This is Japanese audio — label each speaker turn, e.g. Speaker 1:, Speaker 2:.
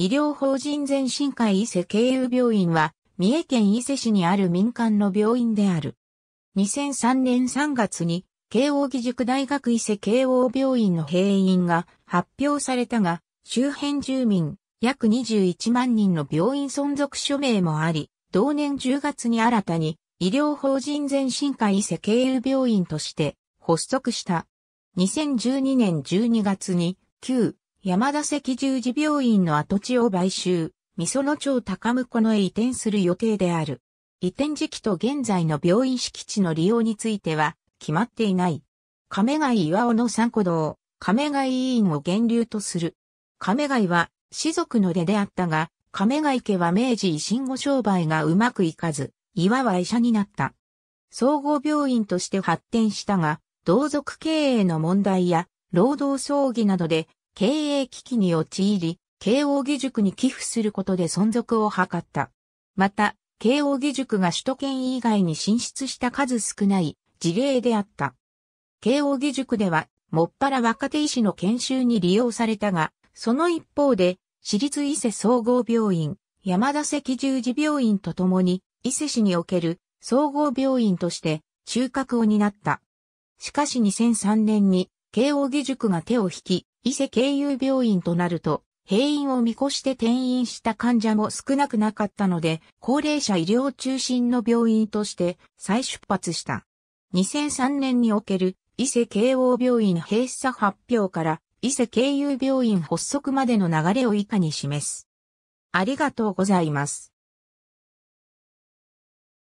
Speaker 1: 医療法人前進会伊勢経由病院は、三重県伊勢市にある民間の病院である。2003年3月に、慶応義塾大学伊勢慶応病院の閉院が発表されたが、周辺住民約21万人の病院存続署名もあり、同年10月に新たに医療法人前進会伊勢経由病院として発足した。2012年12月に旧山田赤十字病院の跡地を買収、美園町高向のへ移転する予定である。移転時期と現在の病院敷地の利用については決まっていない。亀貝岩尾の三古堂、亀貝委員を源流とする。亀貝は士族の出であったが、亀貝家は明治維新後商売がうまくいかず、岩は医者になった。総合病院として発展したが、同族経営の問題や労働争議などで経営危機に陥り、慶応義塾に寄付することで存続を図った。また、慶応義塾が首都圏以外に進出した数少ない事例であった。慶応義塾では、もっぱら若手医師の研修に利用されたが、その一方で、私立伊勢総合病院、山田赤十字病院とともに、伊勢市における総合病院として中核を担った。しかし2003年に慶応義塾が手を引き、伊勢経由病院となると、閉院を見越して転院した患者も少なくなかったので、高齢者医療中心の病院として再出発した。2003年における伊勢慶応病院閉鎖発表から伊勢経由病院発足までの流れを以下に示す。ありがとうございます。